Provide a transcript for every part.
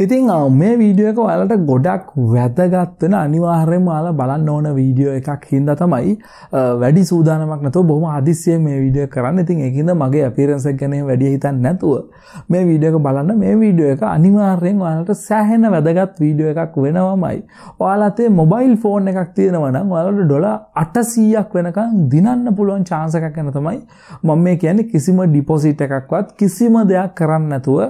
ඉතින් මේ වීඩියෝ එක ඔයාලට ගොඩක් වැදගත් වෙන අනිවාර්යයෙන්ම ඔයාලා බලන්න ඕන වීඩියෝ එකක් හින්දා තමයි වැඩි සූදානමක් නැතුව බොහොම හදිස්සියෙන් මේ වීඩියෝ කරන්න. ඉතින් ඒකින්ද මගේ අපියරන්ස් එක ගැන වැඩි හිතන්නේ නැතුව මේ වීඩියෝ එක බලන්න. මේ වීඩියෝ එක අනිවාර්යයෙන් ඔයාලට සෑහෙන වැදගත් වීඩියෝ එකක් වෙනවමයි. ඔයාලා තේ මොබයිල් ෆෝන් එකක් තියෙනවා නම් ඔයාලට ඩොලර් 800ක් වෙනකන් දිනන්න පුළුවන් chance එකක් ගැන තමයි මම මේ කියන්නේ කිසිම ඩිපොසිට් එකක්වත් කිසිම දෙයක් කරන්න නැතුව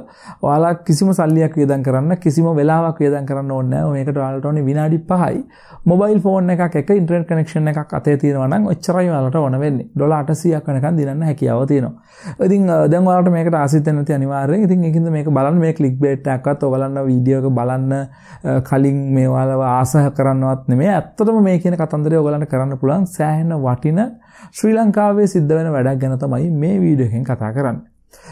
ඔයාලා කිසිම සල්ලියක් වියදම් වියදම් කරන්න කිසිම වෙලාවක් වියදම් කරන්න ඕනේ නැහැ. මේකට ඔයාලට ඕනේ විනාඩි 5යි. මොබයිල් ෆෝන් එකක් එක ඉන්ටර්නෙට් කනෙක්ෂන් එකක් අතේ තියෙනවා නම් ඔච්චරයි ඔයාලට ඕන වෙන්නේ. ඩොලර් 800ක් වෙනකන් දිනන්න හැකියාව තියෙනවා. ඉතින් දැන් ඔයාලට මේකට ආසිත නැති අනිවාර්යෙන්. ඉතින් ඒකින්ද මේක බලන්න මේ ක්ලික් බේට් එකක්වත් ඔයාලන්න වීඩියෝ එක බලන්න කලින් මේ ඔයාලව ආසහ කරන්නවත් නෙමෙයි. ඇත්තටම මේ කියන කතන්දරය ඔයාලට කරන්න පුළුවන් සෑහෙන වටින ශ්‍රී ලංකාවේ සිද්ධ වෙන වැඩක් ගැන තමයි මේ වීඩියෝ එකෙන් කතා කරන්නේ.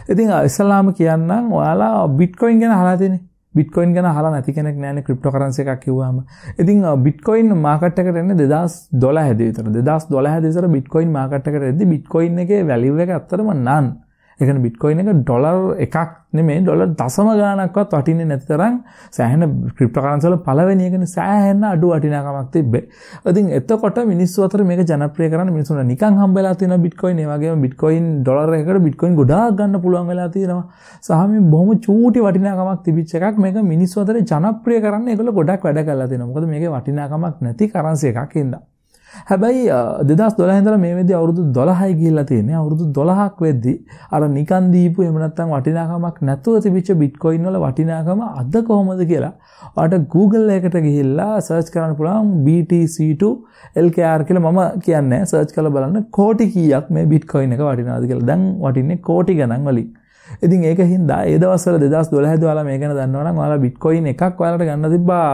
ඉතින් ඉස්සලාම කියන්නම් ඔයාලා බිට්කොයින් ගැන හලා තියෙන්නේ. බිට්කොයින් ගැන හලා නැති කෙනෙක් නෑන ක්‍රිප්ටකරන්ස එකක් කිවවාම ඉතින් බිට්කොයින් මාකට්කට එන්න දෙදස් දොල හැදතර දෙදස් දොල හැදෙසර බිට්කොයින් මාකට්කට ඇද බිට්කොයින් එක වැලිව එක අත්තරම නන් එකන බිට්කොයින එක ඩොලර් එකක් නෙමේ ඩොලර් දසම ගානක්වත් වටින්නේ නැති තරම් සෑහෙන ක්‍රිප්ටෝකරන්සි වල පළවෙනි එකනේ සෑහෙන අඩු වටිනාකමක් තිබ්බේ. ඉතින් එතකොට මිනිස්සු අතර මේක ජනප්‍රිය කරන්න මිනිස්සුන්ට නිකන් හම්බෙලා තියෙන බිට්කොයින් ඒ වගේම බිට්කොයින් ඩොලර් එකකට බිට්කොයින් ගොඩාක් ගන්න පුළුවන් වෙලා තියෙනවා. සහ මේ බොහොම චූටි වටිනාකමක් තිබිච්ච එකක් මේක මිනිස්සු අතර ජනප්‍රිය කරන්න ඒගොල්ලෝ ගොඩක් වැඩ කරලා තියෙනවා. මොකද මේකේ වටිනාකමක් නැති කරන්සි එකක් හින්දා. හැබැයි 2012 ඉඳලා මේ වෙද්දි අවුරුදු 12යි ගිහිල්ලා තියෙන්නේ. අවුරුදු 12ක් වෙද්දි අර නිකන් දීපු එහෙම නැත්නම් වටිනාකමක් නැතුව තිබිච්ච Bitcoin වල වටිනාකම අද කොහොමද කියලා ඔයාලට Google එකට ගිහිල්ලා search කරන්න පුළුවන් BTC2 LKR කියලා මම කියන්නේ. search කරලා බලන්න කෝටි කීයක් මේ Bitcoin එක වටිනවද කියලා. දැන් වටින්නේ කෝටි ගණන් වලින්. ඉතින් ඒක හින්දා ඒ දවස්වල 2012 දවලා මේක ගැන දන්නවනම් ඔයාලා බිට්කොයින් එකක් ඔයාලට ගන්න තිබ්බා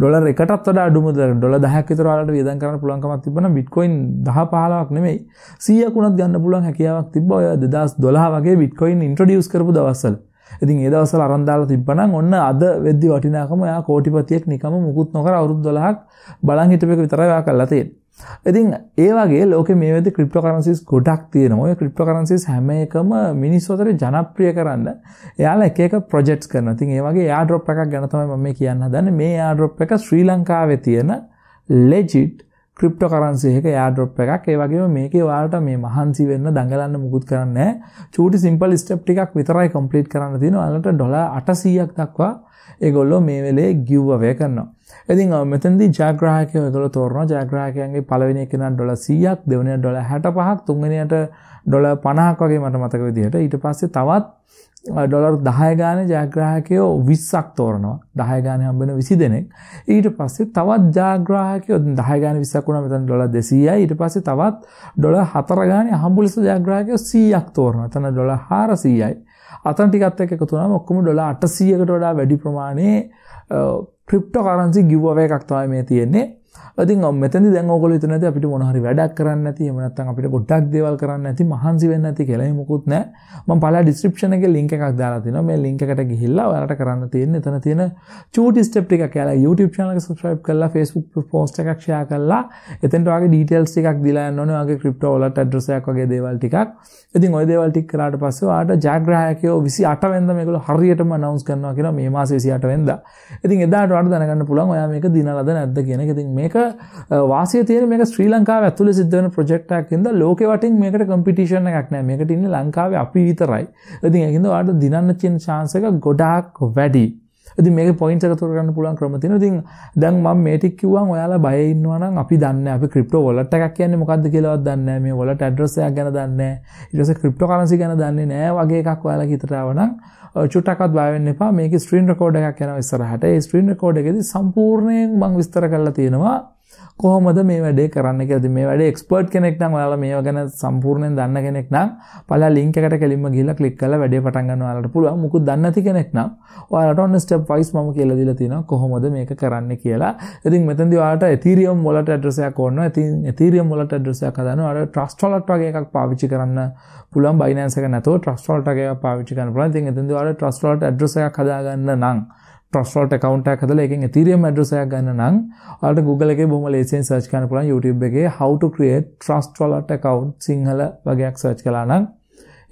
ඩොලර් එකටත් වඩා අඩු මුදලකට ඩොලර් 10ක් විතර ඔයාලට වියදම් කරන්න පුළුවන්කමක් තිබ්බනම් බිට්කොයින් 10 15ක් නෙමෙයි 100ක් උනත් ගන්න පුළුවන් හැකියාවක් තිබ්බා ඔය 2012 වගේ බිට්කොයින් ඉන්ට්‍රොඩියුස් කරපු දවස්වල. ඉතින් ඒ දවසල අරන්දාලා තිබ්බනම් ඔන්න අද වෙද්දි වටිනාකම එයා කෝටිපතියෙක් නිකම මුකුත් නොකර අවුරුදු 12ක් බලන් හිටපේක විතරයි ඔයා කරලා තියෙන්නේ. ඉතින් ඒ වගේ ලෝකෙ මේ වෙද්දි ක්‍රිප්ටෝකරන්සිස් ගොඩක් තියෙනවා. ඔය ක්‍රිප්ටෝකරන්සිස් හැම එකම මිනිස්සු අතර ජනප්‍රිය කරන්න එයාලා එක එක ප්‍රොජෙක්ට්ස් කරනවා. ඉතින් ඒ වගේ airdrop එකක් ගැන තමයි මම මේ කියන්න හදන්නේ. මේ airdrop එක ශ්‍රී ලංකාවේ තියෙන legit ක්‍රිප්ටෝ කරන්සි එක airdrop එකක්. ඒ වගේම මේකේ ඔයාලට මේ මහන්සි වෙන්න දඟලන්න මුකුත් කරන්නේ නැහැ. චූටි simple step ටිකක් විතරයි complete කරන්න තියෙනවා. ඔයාලට ඩොලර් 800ක් දක්වා ඒගොල්ලෝ මේ වෙලේ give away කරනවා. ඉතින් මෙතනදී ජයග්‍රාහකයෝ ඒගොල්ලෝ තෝරනවා. ජයග්‍රාහකයන්ගේ පළවෙනි එකේ නම් ඩොලර් 100ක්, දෙවෙනියට ඩොලර් 65ක්, තුන්වෙනියට ඩොලර් 50ක් වගේ මට මතක විදිහට. ඊට පස්සේ තවත් ඩොලර් 10 ගානේ ජයග්‍රාහකයෝ 20ක් තෝරනවා 10 ගානේ හම්බෙන 20 දෙනෙක් ඊට පස්සේ තවත් ජයග්‍රාහකයෝ 10 ගානේ 20ක් වුණා මෙතන ඩොලර් 200යි ඊට පස්සේ තවත් ඩොලර් 4 ගානේ හම්බුලිස ජයග්‍රාහකයෝ 100ක් තෝරනවා එතන ඩොලර් 400යි අතන ටිකත් එක්ක එකතු වුණාම ඔක්කොම ඩොලර් 800කට වඩා වැඩි ප්‍රමාණයේ ක්‍රිප්ටෝ කරන්සි ගිව් අවේ එකක් තමයි මේ තියෙන්නේ ඉතින් මෙතනදි දැන් ඕගොල්ලෝ හිතන නැති අපිට මොන හරි වැඩක් කරන්න නැති එහෙම නැත්නම් අපිට ගොඩක් දේවල් කරන්න නැති මහන්සි වෙන්න නැති කියලා එහෙම මොකුත් නැහැ. මම පළා ඩිස්ක්‍රිප්ෂන් එකේ ලින්ක් එකක් දාලා තිනවා. මේ ලින්ක් එකට ගිහිල්ලා ඔයාලට කරන්න තියෙන එතන තියෙන චූටි ස්ටෙප් ටික කියලා YouTube channel එක subscribe කරලා Facebook post එකක් share කරලා එතනට ඔයාගේ details ටිකක් දීලා යන්න ඕනේ. ඔයාගේ crypto wallet address එකක් වගේ දේවල් ටිකක්. ඉතින් ওই දේවල් ටික කරාට පස්සේ ඔයාට ජාග්‍රහයකෝ 28 වෙනිදා මේගොල්ලෝ හරියටම announce කරනවා කියලා මේ මාසේ 28 වෙනිදා. ඉතින් එදාට ඔයාලට දැනගන්න පුළුවන් ඔයා මේක දිනලද නැද්ද කියන එක. ඉතින් මේ මේක වාසිය තියෙන මේක ශ්‍රී ලංකාව ඇතුළේ සිද්ධ වෙන ප්‍රොජෙක්ට් එකක් හින්දා ලෝකෙ වටින් මේකට කම්පිටිෂන් එකක් නැහැ. මේකට ඉන්නේ ලංකාවේ අපි විතරයි. ඉතින් ඒකින්ද ඔයාලට දිනන්න තියෙන chance එක ගොඩාක් වැඩි. ඉතින් මේකේ පොයින්ට්ස් එක තෝරගන්න පුළුවන් ක්‍රම තියෙනවා. ඉතින් දැන් මම මේ ටික කිව්වම ඔයාලා බය ඉන්නවා නම් අපි දන්නේ අපි ක්‍රිප්ටෝ වොලට් එකක් කියන්නේ මොකද්ද කියලාවත් දන්නේ නැහැ. මේ වොලට් ඇඩ්‍රස් එකක් ගැන දන්නේ නැහැ. ඊට පස්සේ ක්‍රිප්ටෝ කරන්සි ගැන දන්නේ නැහැ වගේ එකක් ඔයාලා හිතට ආවනම් චුට්ටක්වත් බය වෙන්න එපා. මේකේ ස්ක්‍රීන් රෙකෝඩ් එකක් යනවා ඉස්සරහට. ඒ ස්ක්‍රීන් රෙකෝඩ් එකේදී සම්පූර්ණයෙන් මම විස්තර කරලා තියෙනවා කොහොමද මේ වැඩේ කරන්න කියලා. මේ වැඩේ එක්ස්පර්ට් කෙනෙක් නම් ඔයාලා මේව ගැන සම්පූර්ණයෙන් දන්න කෙනෙක් නම් ඔයාලා ලින්ක් එකට කෙලින්ම ගිහිල්ලා ක්ලික් කරලා වැඩේ පටන් ගන්න ඔයාලට පුළුවන්. මුකුත් දන්නේ නැති කෙනෙක් නම් ඔයාලට ඔන්න ස්ටෙප් වයිස් මම කියලා දීලා තිනවා කොහොමද මේක කරන්න කියලා. ඉතින් මෙතනදී ඔයාලට Ethereum wallet address එකක් ඕනවා. ඉතින් Ethereum wallet address එකක් හදන්න ඔයාලට Trust wallet වගේ එකක් පාවිච්චි කරන්න පුළුවන්. Binance එක නැතෝ Trust wallet වගේ එකක් පාවිච්චි කරන්න පුළුවන්. ඉතින් එතනදී ඔයාලට Trust wallet address එකක් හදාගන්න නම් ප්‍රොෆයිල් account එකක් හදලා ඒකෙන් Ethereum address එකක් ගන්න නම් ඔයාලට Google එකේ බොහොම ලේසියෙන් search කරන්න පුළුවන් YouTube එකේ how to create trust wallet account Sinhala වගේක් search කළා නම්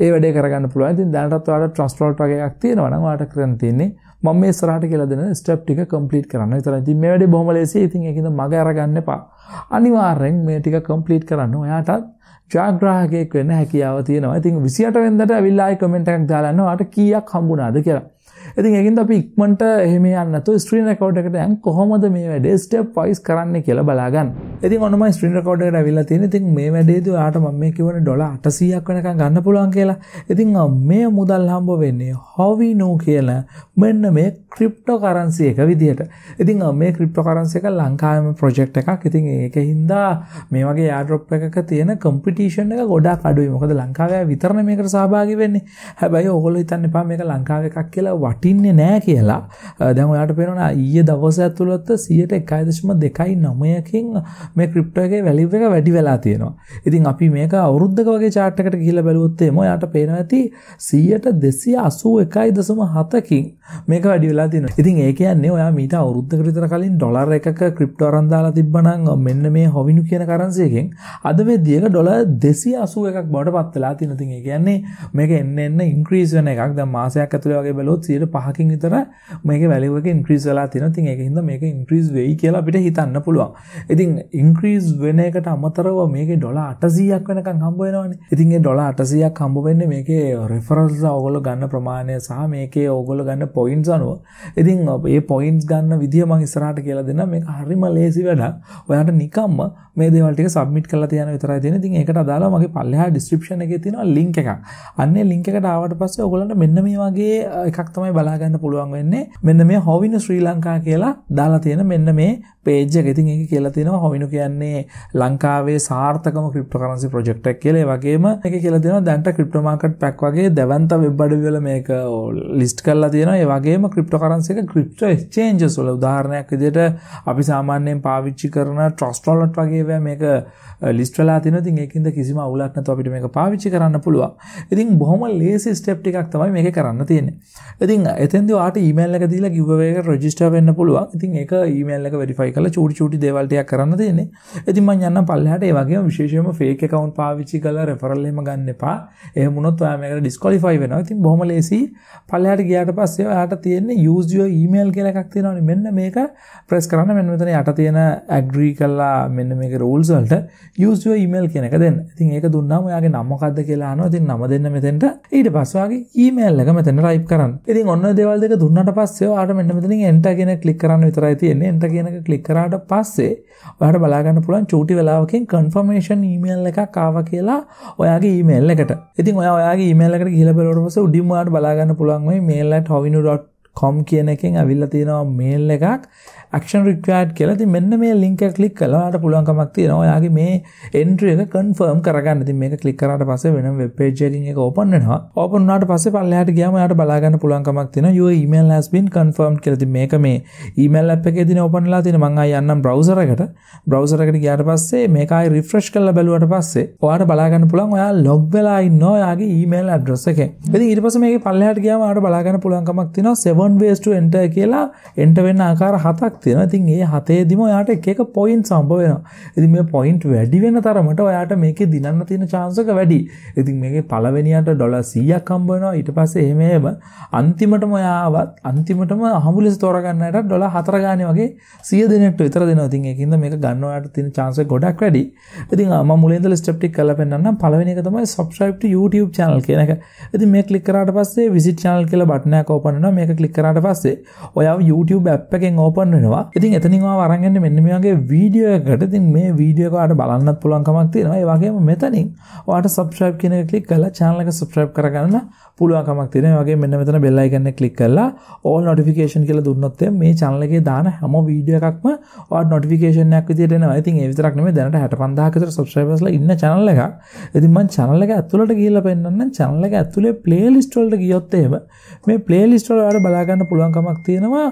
ඒ වැඩේ කරගන්න පුළුවන්. ඉතින් දැනටත් ඔයාලට trust wallet වගේ එකක් තියෙනවා නම් ඔයාලට කරන්න තියෙන්නේ මම මේ ඉස්සරහට කියලා දෙන step ටික complete කරන්න විතරයි. ඉතින් මේ වැඩේ බොහොම ලේසියි. ඉතින් ඒකින්ද මග අරගන්න එපා. අනිවාර්යෙන් මේ ටික complete කරන්න ඔයාටත් ජාග්‍රාහකයෙක් වෙන්න හැකියාව තියෙනවා. ඉතින් 28 වෙනිදාට අවිල්ලායි comment එකක් දාලා යනවා. ඔයාලට කීයක් හම්බුණාද කියලා. ඉතින් ඒකෙන්ද අපි ඉක්මනට එහෙම යන්න නැතුව ස්ක්‍රීන් රෙකෝඩ් එකට යන් කොහොමද මේ වැඩේ ස්ටෙප් වයිස් කරන්න කියලා බලා ගන්න. ඉතින් ඔන්න මම ස්ක්‍රීන් රෙකෝඩ් එකට ඇවිල්ලා තියෙන. ඉතින් මේ වැඩේදී ඔයාට මම මේ කියවන ඩොලර් 800ක් වෙනකන් ගන්න පුළුවන් කියලා. ඉතින් මේ මුදල් හම්බ වෙන්නේ හොවිනෝ කියලා මෙන්න මේ ක්‍රිප්ටෝ කරන්සි එක විදිහට. ඉතින් මේ ක්‍රිප්ටෝ කරන්සි එක ලංකාවේම ප්‍රොජෙක්ට් එකක්. ඉතින් ඒකින්ද මේ වගේ airdrop එකක තියෙන කම්පිටිෂන් එක ගොඩක් අඩුයි. මොකද ලංකාවේ විතරනේ මේකට සහභාගී වෙන්නේ. හැබැයි ඕගොල්ලෝ හිතන්න එපා මේක ලංකාවේ එකක් කියලා වටින්නේ නෑ කියලා දැන් ඔයාට පේනවා ඊයේ දවස ඇතුළත 101.29කින් මේ ක්‍රිප්ටෝ එකේ වැලියු එක වැඩි වෙලා තියෙනවා. ඉතින් අපි මේක අවුරුද්දක වගේ chart එකකට ගිහිල්ලා බැලුවොත් එම ඔයාට පේනවා ඇති 281.7කින් මේක වැඩි වෙලා තියෙනවා. ඉතින් ඒ කියන්නේ ඔයා මීට අවුරුද්දකට විතර කලින් ඩොලර් එකක ක්‍රිප්ටෝ අරන් දාලා තිබ්බනම් මෙන්න මේ හොවිනු කියන currency එකෙන් අද වෙද්දී එක ඩොලර් 281ක් බවට පත් වෙලා තියෙනවා. ඉතින් ඒ කියන්නේ මේක එන්න එන්න ඉන්ක්‍රීස් වෙන එකක්. දැන් මාසයක් ඇතුලේ වගේ බැලුවොත් ගත්තොත් 105කින් විතර මේකේ වැලියු එක ඉන්ක්‍රීස් වෙලා තියෙනවා. ඉතින් ඒක හින්දා මේක ඉන්ක්‍රීස් වෙයි කියලා අපිට හිතන්න පුළුවන්. ඉතින් ඉන්ක්‍රීස් වෙන එකට අමතරව මේකේ ඩොලර් 800ක් වෙනකන් හම්බ වෙනවානේ. ඉතින් ඒ ඩොලර් 800ක් හම්බ වෙන්නේ මේකේ රෙෆරල්ස් ඕගොල්ලෝ ගන්න ප්‍රමාණය සහ මේකේ ඕගොල්ලෝ ගන්න පොයින්ට්ස් අනුව. ඉතින් මේ පොයින්ට්ස් ගන්න විදිය මම ඉස්සරහට කියලා දෙන්නම්. මේක හරිම ලේසි වැඩක්. ඔයාලට නිකම්ම මේ දේවල් ටික සබ්මිට් කරලා තියන විතරයි තියෙන්නේ. ඉතින් ඒකට අදාළව මගේ පල්ලෙහා ඩිස්ක්‍රිප්ෂන් එකේ තියෙනවා ලින්ක් එකක්. අන්නේ ලින්ක් එකට ආවට පස්සේ ඔයගොල්ලන්ට මෙන්න මේ වගේ එකක් විතරක් තමයි බලාගන්න පුළුවන් වෙන්නේ මෙන්න මේ හොවින ශ්‍රී ලංකා කියලා දාලා තියෙන මෙන්න මේ පේජ් එක. ඉතින් ඒක කියලා තියෙනවා හොවිනු කියන්නේ ලංකාවේ සාර්ථකම ක්‍රිප්ටෝකරන්සි ප්‍රොජෙක්ට් එකක් කියලා. ඒ වගේම ඒක කියලා තියෙනවා දැන්ට ක්‍රිප්ටෝ මාකට් පැක් වගේ දැවන්ත වෙබ් අඩවි වල මේක ලිස්ට් කරලා තියෙනවා. ඒ වගේම ක්‍රිප්ටෝකරන්සි එක ක්‍රිප්ටෝ එක්ස්චේන්ජස් වල උදාහරණයක් විදිහට අපි සාමාන්‍යයෙන් පාවිච්චි කරන ට්‍රස්ට් වලට් වගේ ඒවා මේක ලිස්ට් වෙලා තියෙනවා. ඉතින් ඒකින්ද කිසිම අවුලක් නැතුව අපිට මේක පාවිච්චි කරන්න පුළුවන්. ඉතින් බොහොම ලේසි ස්ටෙප් ටිකක් තමයි මේක කරන්න තියෙන්නේ. ඉතින් එතෙන්ද වාට ඊමේල් එක දීලා giveaway එකට register වෙන්න පුළුවන්. ඉතින් ඒක ඊමේල් එක verify කරලා චූටි චූටි දේවල් ටිකක් කරන්න තියෙන්නේ. ඉතින් මම යන්න පල්ලෙහාට ඒ වගේම විශේෂයෙන්ම fake account පාවිච්චි කරලා referral එහෙම ගන්න එපා. එහෙම වුණොත් ඔයා මේකට disqualify වෙනවා. ඉතින් බොහොම ලේසි පල්ලෙහාට ගියාට පස්සේ ඔයාට තියෙන්නේ use your email කියලා එකක් තියෙනවනේ. මෙන්න මේක press කරන්න මෙන්න මෙතන යට තියෙන agree කරලා මෙන්න මේක rules වලට use your email කියන එක දෙන්න. ඉතින් ඒක දුන්නාම ඔයාගේ නම මොකද්ද කියලා අහනවා. ඉතින් නම දෙන්න මෙතෙන්ට ඊට පස්සේ ඔයාගේ email එක මෙතෙන්ට type කරන්න. ඉතින් ඔන්න දේවල් දෙක දුන්නට පස්සේ ඔයාලට මෙන්න මෙතනින් enter කියන ක්ලික් කරන්න විතරයි තියෙන්නේ. enter කියන එක ක්ලික් කරාට පස්සේ ඔයාලට බලා ගන්න පුළුවන් චූටි වෙලාවකින් confirmation email එකක් ආවා කියලා ඔයාගේ email එකට. ඉතින් ඔයා ඔයාගේ email එකට ගිහිල්ලා බලුවට පස්සේ උඩින්ම ඔයාලට බලා ගන්න පුළුවන් මේ mail@hovinu.com කියන එකෙන් අවිල්ලා තියෙනවා මේල් එකක් action required කියලා. ඉතින් මෙන්න මේ link එක click කළා. ඔයාලට පුළුවන්කමක් තියෙනවා. ඔයාගේ මේ entry එක confirm කරගන්න. ඉතින් මේක click කරාට පස්සේ වෙනම web page එකකින් ඒක open වෙනවා. open වුණාට පස්සේ පල්ලෙහාට ගියාම ඔයාලට බලා ගන්න පුළුවන්කමක් තියෙනවා. your email has been confirmed කියලා. ඉතින් මේක මේ email app එකේදී නේ open වෙලා තියෙන්නේ. මම ආයෙ යන්නම් browser එකට. browser එකට ගියාට පස්සේ මේක ආයෙ refresh කරලා බැලුවට පස්සේ ඔයාලට බලා ගන්න පුළුවන් ඔයා log වෙලා ඉන්නවා ඔයාගේ email address එකෙන්. ඉතින් ඊට පස්සේ මේකේ පල්ලෙහාට ගියාම ඔයාලට බලා ගන්න පුළුවන්කමක් තියෙනවා 7 ways to enter කියලා enter වෙන්න ආකාර හතක් තියෙනවා. ඉතින් ඒ හතේදිම ඔයාට එක එක පොයින්ට් සම්භව වෙනවා. ඉතින් මේ පොයින්ට් වැඩි වෙන තරමට ඔයාට මේකේ දිනන්න තියෙන chance එක වැඩි. ඉතින් මේකේ පළවෙනියට ඩොලර් 100ක් හම්බ වෙනවා. ඊට පස්සේ එහෙම එහෙම අන්තිමටම ඔයාවත් අන්තිමටම අහමුලෙස තෝරගන්නට ඩොලර් 4 ගානේ වගේ 100 දෙනෙක්ට විතර දෙනවා. ඉතින් ඒකින්ද මේක ගන්න ඔයාට තියෙන chance එක ගොඩක් වැඩි. ඉතින් මම මුලින් ඉඳලා ස්ටෙප් ටික කරලා පෙන්නන්නම්. පළවෙනි එක තමයි subscribe to YouTube channel කියන එක. ඉතින් මේ ක්ලික් කරාට පස්සේ visit channel කියලා බටනයක් ඕපන් වෙනවා. මේක ක්ලික් කරාට පස්සේ ඔයාව YouTube app එකෙන් ඕපන් වෙනවා. තියෙනවා ඉතින් එතනිවා වරගන්න මෙන්න මේගේ වීඩියෝකට තින් මේ වීඩියෝකාට බලන්නත් පුළුවන්කමක් තියෙනවා ඒවාගේ මෙතනින් වාට සබස්්‍රයිප් කියන කලික් කල චානලක සබස්්‍රයිප් කරගන්න පුළුවන්කමක් තියෙන වගේ මෙන්න මෙතන බෙල්ලයිගන්න කලික් කල්ලා ඕල් නොටිෆිකේෂන් කියල දුන්නොත්තේ මේ චනලගේ දාන හැම වීඩිය එකක්ම නොටිකේෂනයක් විතිරෙන ඉතින් ඒවිතරක්නම දැනට හැට පන්දාකතර සබස්්‍රයිපස්ල ඉන්න චනල්ල එක ඉතින්මන් චනල්ලක ඇතුලට කියල පෙන්න්න චනල්ලක ඇතුලේ ප්ලේලිස්ටොල්ට ගියොත්තේම මේ ප්ලේලිස්ටොල් අට බලාගන්න පුළුවන්කමක් තියෙනවා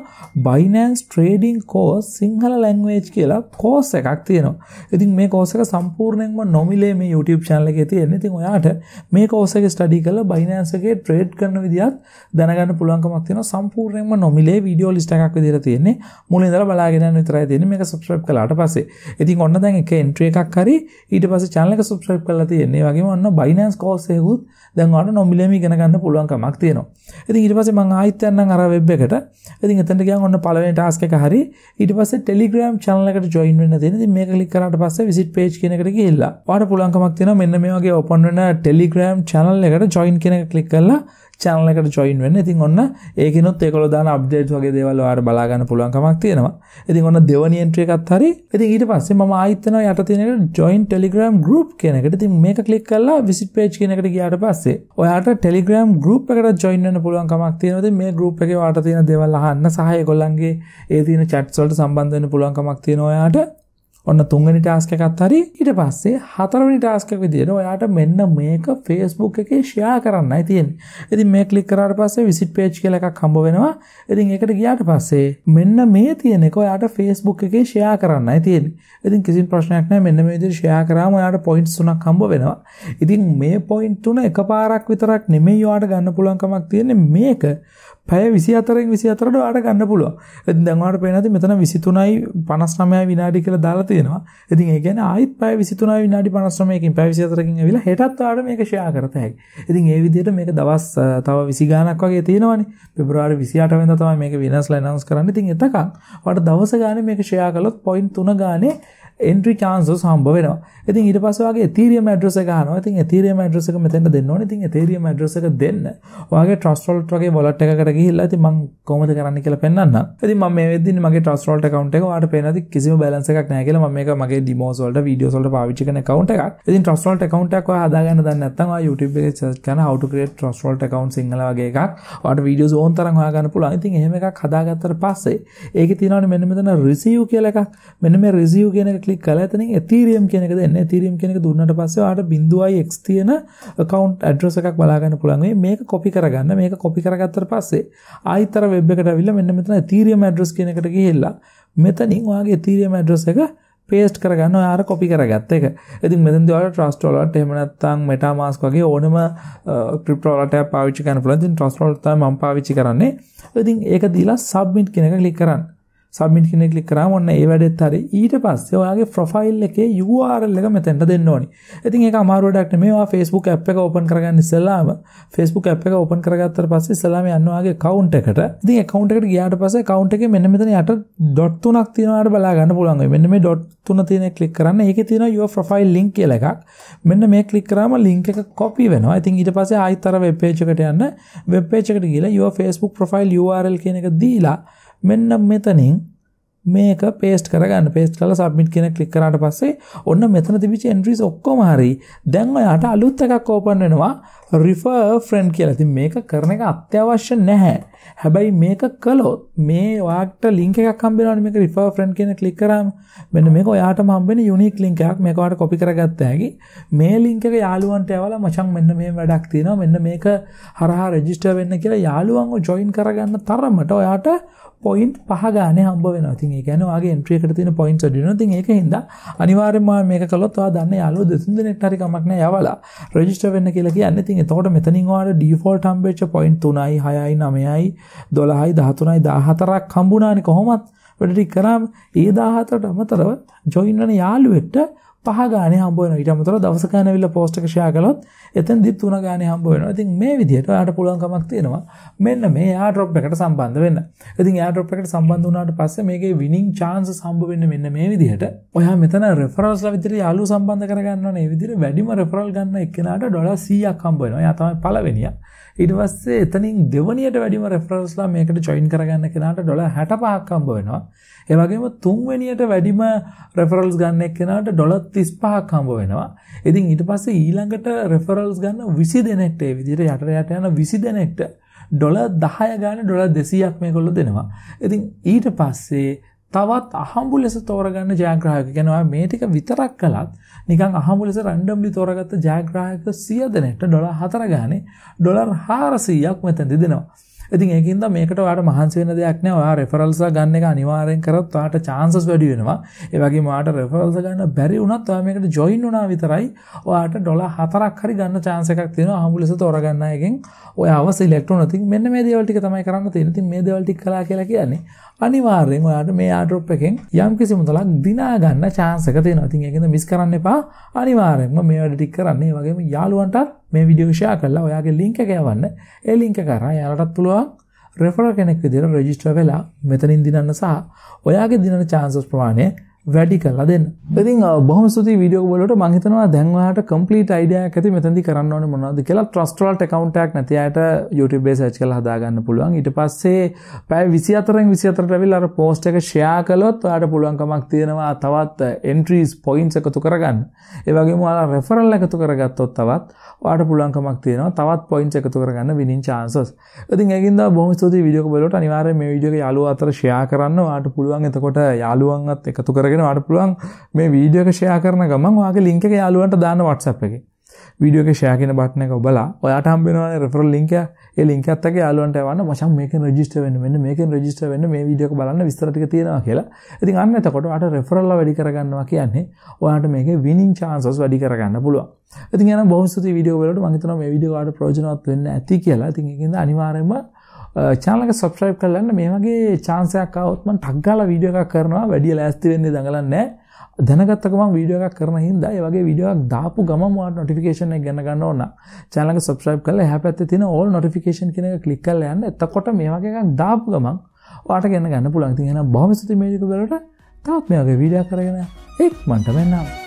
Binance trade doing course Sinhala language කියලා කෝස් එකක් තියෙනවා ඉතින් මේ කෝසක සම්පූර්ණයෙන්ම නොමිලේ මේ YouTube channel එකේ තියෙන. ඉතින් ඔයාට මේ කෝස් එක ස්ටඩි කරලා Binance එකේ ට්‍රේඩ් කරන විදිහත් දැනගන්න පුළුවන්කමක් තියෙනවා. සම්පූර්ණයෙන්ම නොමිලේ වීඩියෝ ලිස්ට් එකක් විදිහට තියෙන්නේ. මුලින් ඉඳලා බලාගෙන යන විතරයි තියෙන්නේ. මේක subscribe කළාට පස්සේ. ඉතින් ඔන්න දැන් එක entry එකක් හරි ඊට පස්සේ channel එක subscribe කරලා තියෙන්නේ. ඒ වගේම ඔන්න Binance කෝස් එකකුත් දැන් ඔයාලට නොමිලේම ඉගෙන ගන්න පුළුවන්කමක් තියෙනවා. ඉතින් ඊට පස්සේ මම ආයෙත් යන්නම් අර වෙබ් එකට. ඉතින් එතනට ගියන් ඔන්න පළවෙනි ටාස්ක් එක හරි හරි ඊට පස්සේ Telegram channel එකට join වෙන්න දෙන. ඉතින් මේක click කරාට පස්සේ visit page කියන එකට ගිහිල්ලා ඔයාලට පුළුවන්කමක් තියෙනවා මෙන්න මේ වගේ open වෙන Telegram channel එකට join කියන එක click කරලා චැනල එකට චොයින් වෙන්න ඉතින් ඔන්න ඒකනොත් ඒකොල දාන අප්ඩේට් වගේ දේවල් වාර බලාගන්න පුළුවන්කමක් තියෙනවා ඉතින් ඔන්න දෙවනි එන්ට්‍රිය එකත් හරි ඉතින් ඊට පස්සේ මම ආයතන යට තියෙන ජොයින් ටෙලිග්‍රෑම් ගෲප් කෙනෙකුට ඉතින් මේක ක්ලික් කරලා විසිට් පේජ් කෙනෙකුට ගියාට පස්සේ ඔයාට ටෙලිග්‍රෑම් ගෲප් එකට ජොයින් වෙන්න පුළුවන්කමක් තියෙනවා ඉතින් මේ ගෲප් එකේ වාට තියෙන දේවල් අහන්න සහ ඒගොල්ලන්ගේ ඒ තියෙන චැට්ස් වලට සම්බන්ධ වෙන්න පුළුවන්කමක් තියෙනවා ඔයාට ඔන්න තුන්වෙනි ටාස්ක එකත් හරි ඊට පස්සේ හතරවනි ටාස්ක විදියට ඔයාට මෙන්න මේක ෆේස්බුක් එකේ ෂයා කරන්නයි තියෙන. ඉතින් මේ කලික් කරාට පස්සේ විසිට් පේජ් කියලා එකක් හම්බ වෙනවා. ඉතින් ඒකට ගියාට පස්සේ මෙන්න මේ තියෙන එක ඔයාට ෆේස්බුක් එකේ ෂයා කරන්නයි තියෙන්නේ. ඉතින් කිසිම ප්‍රශ්නයක් නැහැ මෙන්න මේ විදිහට ෂයා කරාම ඔයාට පොයින්ට්ස් තුනක් හම්බ වෙනවා. ඉතින් මේ පොයින්ට් තුන එකපාරක් විතරක් නෙමෙයි ඔයාට ගන්න පුළුවන් කමක් තියෙන්නේ මේක පැය 24න් 24ට ඔයාට ගන්න පුළුවන්. ඉතින් දැන් ඔයාලට පේනවා මෙතන 23යි 59යි විනාඩි කියලා දාලා තියෙනවා. ඉතින් ඒ කියන්නේ ආයිත් පැය 23 විනාඩි 59කින් පැය 24කින් ඇවිල්ලා හෙටත් ආඩ මේක ෂෙයා කරත හැකි. ඉතින් ඒ විදිහට මේක දවස් තව 20 ගාණක් වගේ තියෙනවනේ. පෙබරවාරි 28 වෙනිදා තමයි මේක වෙනස්ලා ඇනවුන්ස් කරන්නේ. ඉතින් එතකන් වට දවස් ගානේ මේක ෂෙයා කළොත් 0.3 ගානේ entry chances හම්බ වෙනවා. ඉතින් ඊට පස්සේ ඔයාගේ Ethereum address එක අහනවා. ඉතින් Ethereum address එක මෙතෙන්ට දෙන්න ඕනේ. ඉතින් Ethereum address එක දෙන්න. ඔයාගේ Trust Wallet වගේ wallet එකකට ගිහිල්ලා ඉතින් මම කොහොමද කරන්න කියලා පෙන්නන්නම්. ඉතින් මම මේ වෙද්දී මගේ Trust Wallet account එක ඔයාලට පේනදි කිසිම balance එකක් නැහැ කියලා මම මේක මගේ demos වලට videos වලට පාවිච්චි කරන account එකක්. ඉතින් Trust Wallet account එකක් ඔයා හදාගන්න දන්නේ නැත්නම් ඔයා YouTube එකේ search කරන how to create Trust Wallet account Sinhala වගේ එකක් ඔයාලට videos ඕන් තරම් හොයාගන්න පුළුවන්. ඉතින් එහෙම එකක් හදාගත්තට පස්සේ ඒකේ තියෙනවනේ මෙන්න මෙතන review කියලා එකක්. මෙන්න මේ review කියන එක ක්ලික් කරලා එතනින් Ethereum කියන එක දෙන්න. Ethereum කියන එක දුන්නාට පස්සේ ඔයාලට 0.x තියෙන account address එකක් බලා ගන්න පුළුවන් වෙයි. මේක copy කරගන්න. මේක copy කරගත්තට පස්සේ ආයිතර web එකට අවිල්ලා මෙන්න මෙතන Ethereum address කියන එකට ගිහිල්ලා මෙතනින් ඔයාගේ Ethereum address එක පේස්ට් කරගන්න ඔයාර කොපි කරගත්ත එක. ඉතින් මෙතෙන්දී ඔයාලා Trust Wallet එහෙම නැත්නම් MetaMask වගේ ඕනම crypto wallet එකක් පාවිච්චි කරන්න පුළුවන්. ඉතින් Trust Wallet තමයි මම පාවිච්චි කරන්නේ. ඉතින් ඒක දීලා submit කියන එක ක්ලික් කරන්න. සබ්මිට් කියන එක ක්ලික් කරාම ඔන්න ඒ වැඩෙත් හරි. ඊට පස්සේ ඔයාගේ ප්‍රොෆයිල් එකේ URL එක මෙතෙන්ට දෙන්න ඕනි. ඉතින් ඒක අමාරු වැඩක් නෙමෙයි. ඔයා Facebook app එක open කරගන්න ඉස්සෙල්ලාම Facebook app එක open කරගත්තට පස්සේ ඉස්සෙල්ලාම යන්න ඔයාගේ account එකට. ඉතින් account එකට ගියාට පස්සේ account එකේ මෙන්න මෙතන යට dot 3ක් තියෙනවාට බලා ගන්න පුළුවන් වෙයි. මෙන්න මේ dot 3 තියෙන එක ක්ලික් කරන්න. ඒකේ තියෙනවා your profile link කියලා එකක්. මෙන්න මේ ක්ලික් කරාම link එක copy වෙනවා. ඉතින් ඊට පස්සේ ආයෙත් අර web page එකට යන්න. web page එකට ගිහලා your Facebook profile URL කියන එක දීලා මෙන්න මෙතනින් මේක පේස්ට් කරගන්න පේස්ට් කළ සබ්මිට් කෙන කලික් කරට පස්සේ ඔන්න මෙතන තිබිච එන්ට්‍රීස් ඔක්කොම හරි දැන් ඔයාට අලුත් එකක් ඕපන් වෙනවා රිෆර් ෆ්‍රන්ඩ් කියලා ති මේක කරන එක අත්‍යවශ්‍ය නැහැ හැබැයි මේක කලොත් මේ වාට ලින්ක කම්බෙනන මේක රිෆර් ෆ්‍රන්ඩ් කියන කලික් කරම් මෙන්න මේක ඔයාට මම්බෙන යුනික් ලින්කයක් මේකවාට කොපි කරගත්තඇකි මේ ලින්ක යාලුවන්ට ඇවල මචන් මෙන්න මේ වැඩක් තියෙන මෙන්න මේක හරහා රෙජිස්ටර් වෙන්න කියලා යාලුවන්ව ජොයින් කරගන්න තරමට ඔයාට පොයින්් පහගාන හම්බ වෙන ති ගැනවාගේ න්ට්‍රියකට තින පොයින්ට න ති ඒක හිද අනිවාර්ම මේ කලොත්වා දන්න යාලු දෙසුන්ද නෙට්ටරිකමක්න යවලා රජිස්ට වෙන්න කියලා කියන්න ති එතකොට මෙතනින් ඔයාලට ඩිෆෝල්ට් හම්බෙච්ච පොයින්ට් 3යි 6යි 9යි 12යි 13යි 14ක් හම්බුණානේ කොහොමත් වැඩ ටික කරාම ඒ 14ට අමතරව ජොයින් වෙන යාළුවෙක්ට පහ ගානේ හම්බ වෙනවා. ඊට අමතරව දවස ගානේ ඇවිල්ලා පෝස්ට් එක ෂෙයා කළොත් එතෙන්දිත් තුන ගානේ හම්බ වෙනවා. ඉතින් මේ විදිහට ඔයාලට පුළුවන් කමක් තියෙනවා. මෙන්න මේ airdrop එකට සම්බන්ධ වෙන්න. ඉතින් airdrop එකට සම්බන්ධ වුණාට පස්සේ මේකේ winning chances හම්බ වෙන්නේ මෙන්න මේ විදිහට. ඔයා මෙතන referrals ලා විදිහට යාළුවෝ සම්බන්ධ කරගන්න ඕනේ. මේ විදිහට වැඩිම referral ගන්න එක්කෙනාට ඩොලර් 100ක් හම්බ වෙනවා. එයා තමයි පළවෙනියා. ඊට පස්සේ එතනින් දෙවනියට වැඩිම referrals ලා මේකට join කරගන්න කෙනාට ඩොලර් 65ක් හම්බ වෙනවා. ඒ වගේම තුන්වෙනියට වැඩිම referrals ගන්න එක්කෙනාට ඩොලර් 35ක් හම්බ වෙනවා. ඉතින් ඊට පස්සේ ඊළඟට රෙෆරල්ස් ගන්න 20 දෙනෙක්ට ඒ විදිහට යට යට යන 20 දෙනෙක්ට ඩොලර් 10 ගන්න ඩොලර් 200ක් මේගොල්ලෝ දෙනවා. ඉතින් ඊට පස්සේ තවත් අහඹු ලෙස තෝරගන්න ජයග්‍රාහක කියනවා මේ ටික විතරක් කළත් නිකන් අහඹු ලෙස රැන්ඩම්ලි තෝරගත්ත ජයග්‍රාහක 100 දෙනෙක්ට ඩොලර් 4 ගානේ ඩොලර් 400ක් මෙතෙන් දෙනවා. ඉතින් ඒකින්ද මේකට ඔයාට මහන්සි වෙන දෙයක් නෑ. ඔයා රෙෆරල්ස් ගන්න එක අනිවාර්යෙන් කරොත් ඔයාට chances වැඩි වෙනවා. ඒ වගේම ඔයාට රෙෆරල්ස් ගන්න බැරි වුණත් ඔයා මේකට join වුණා විතරයි ඔයාට ඩොලර් 4ක් හරි ගන්න chance එකක් තියෙනවා. අහඹු ලෙස තෝරගන්න එකෙන් ඔයාව select වුණා. ඉතින් මෙන්න මේ දේවල් ටික තමයි කරන්න තියෙන්නේ. ඉතින් මේ දේවල් ටික කළා කියලා කියන්නේ අනිවාර්යෙන් ඔයාට මේ ආඩ්‍රොප් එකෙන් යම් කිසි මුදලක් දිනා ගන්න chance එක තියෙනවා. ඉතින් ඒකෙන්ද මිස් කරන්න එපා. අනිවාර්යෙන්ම මේ වැඩ ටික කරන්න. ඒ වගේම යාළුවන්ටත් මේ වීඩියෝ ෂෙයා කරලා ඔයාගේ ලින්ක් එක යවන්න. ඒ ලින්ක් එක කරා යාලටත් පුළුවන් රෙෆරල් කෙනෙක් විදිහට රෙජිස්ටර් වෙලා මෙතනින් දිනන්න සහ ඔයාගේ දිනන chances ප්‍රමාණය වැඩි කරලා දෙන්න. ඉතින් බොහොම ස්තුතියි වීඩියෝ වලට මම හිතනවා දැන් ඔයාලට කම්ප්ලීට් අයිඩියා එකක් ඇති මෙතනදී කරන්න ඕනේ මොනවද කියලා Trust Wallet account එකක් නැති අයට YouTube එකේ search කරලා හදාගන්න පුළුවන්. ඊට පස්සේ පැය 24න් 24ට ඇවිල්ලා අර post එක share කළොත් ඔයාලට පුළුවන්කමක් තියෙනවා තවත් entries points එකතු කරගන්න. ඒ වගේම ඔයාලා referral එකතු කරගත්තොත් තවත් ඔයාලට පුළුවන්කමක් තියෙනවා තවත් points එකතු කරගන්න winning chances. ඉතින් ඒකින්ද බොහොම ස්තුතියි වීඩියෝ වලට අනිවාර්යයෙන් මේ වීඩියෝ එක යාළුවෝ අතර share කරන්න ඔයාලට පුළුවන් එතකොට යාළුවන්වත් එකතු කරගන්න කරගෙන වාට පුළුවන් මේ වීඩියෝ එක ෂෙයා කරන ගමන් ඔයාගේ link එක යාළුවන්ට දාන්න WhatsApp එකේ. වීඩියෝ එක ෂෙයා කියන බටන් එක ඔබලා ඔයාට හම්බ වෙනවනේ referral link එක. ඒ link එකත් එක්ක යාළුවන්ට යවන්න මචං මේකෙන් register වෙන්න මෙන්න මේකෙන් register වෙන්න මේ වීඩියෝ එක බලන්න විස්තර ටික තියෙනවා කියලා. ඉතින් අන්න එතකොට ඔයාට referral වැඩි කරගන්නවා කියන්නේ ඔයාට මේකේ winning chances වැඩි කරගන්න පුළුවන්. ඉතින් යන බොහොම ස්තුතියි වීඩියෝ වලට මම හිතනවා මේ වීඩියෝ වලට ප්‍රයෝජනවත් වෙන්න ඇති කියලා. ඉතින් ඒකින්ද අනිවාර්යයෙන්ම channel එක subscribe කරලා යන්න මේ වගේ chance එකක් ආවොත් මම ටක් ගාලා වීඩියෝ එකක් කරනවා වැඩි ලෑස්ති වෙන්නේ දඟලන්නේ දැනගත්ත ගමන් වීඩියෝ එකක් කරන හින්දා ඒ වගේ වීඩියෝ එකක් දාපු ගමන් ඔයාලට notification එක ගන්න ගන්න ඕන. channel එක subscribe කරලා එහා පැත්තේ තියෙන all notification කියන එක click කරලා යන්න. එතකොට මේ වගේ එකක් දාපු ගමන් ඔයාලට ගන්න ගන්න පුළුවන්. ඉතින් එහෙනම් බොහොම ස්තුතියි මේ විදිහට බලලා තවත් මේ වගේ වීඩියෝ කරගෙන එක්මන්ට මෙන්නවා.